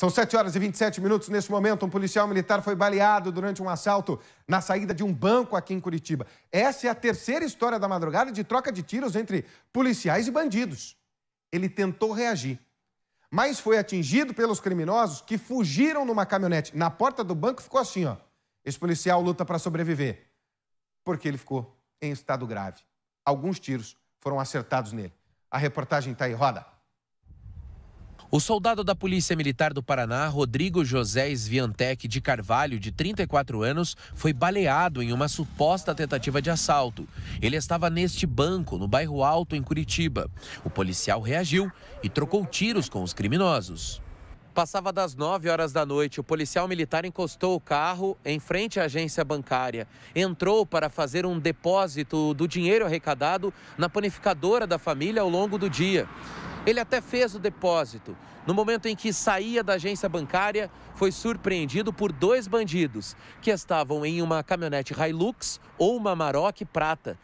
São 7 horas e 27 minutos. Nesse momento, um policial militar foi baleado durante um assalto na saída de um banco aqui em Curitiba. Essa é a terceira história da madrugada de troca de tiros entre policiais e bandidos. Ele tentou reagir, mas foi atingido pelos criminosos que fugiram numa caminhonete. Na porta do banco ficou assim, ó. Esse policial luta para sobreviver, porque ele ficou em estado grave. Alguns tiros foram acertados nele. A reportagem está aí, roda. O soldado da Polícia Militar do Paraná, Rodrigo José Sviantec de Carvalho, de 34 anos, foi baleado em uma suposta tentativa de assalto. Ele estava neste banco, no bairro Alto, em Curitiba. O policial reagiu e trocou tiros com os criminosos. Passava das 9 horas da noite, o policial militar encostou o carro em frente à agência bancária. Entrou para fazer um depósito do dinheiro arrecadado na panificadora da família ao longo do dia. Ele até fez o depósito. No momento em que saía da agência bancária, foi surpreendido por dois bandidos que estavam em uma caminhonete Hilux ou uma Maroc prata.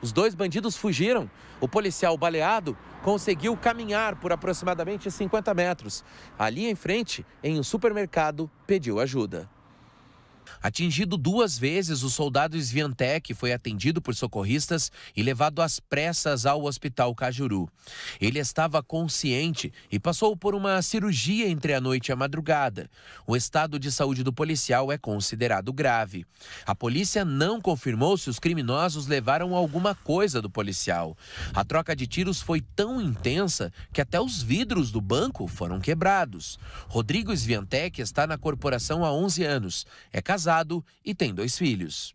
Os dois bandidos fugiram. O policial baleado conseguiu caminhar por aproximadamente 50 metros. Ali em frente, em um supermercado, pediu ajuda. Atingido duas vezes, o soldado Sviantec foi atendido por socorristas e levado às pressas ao Hospital Cajuru. Ele estava consciente e passou por uma cirurgia entre a noite e a madrugada. O estado de saúde do policial é considerado grave. A polícia não confirmou se os criminosos levaram alguma coisa do policial. A troca de tiros foi tão intensa que até os vidros do banco foram quebrados. Rodrigo Sviantec está na corporação há 11 anos. É casado e tem dois filhos.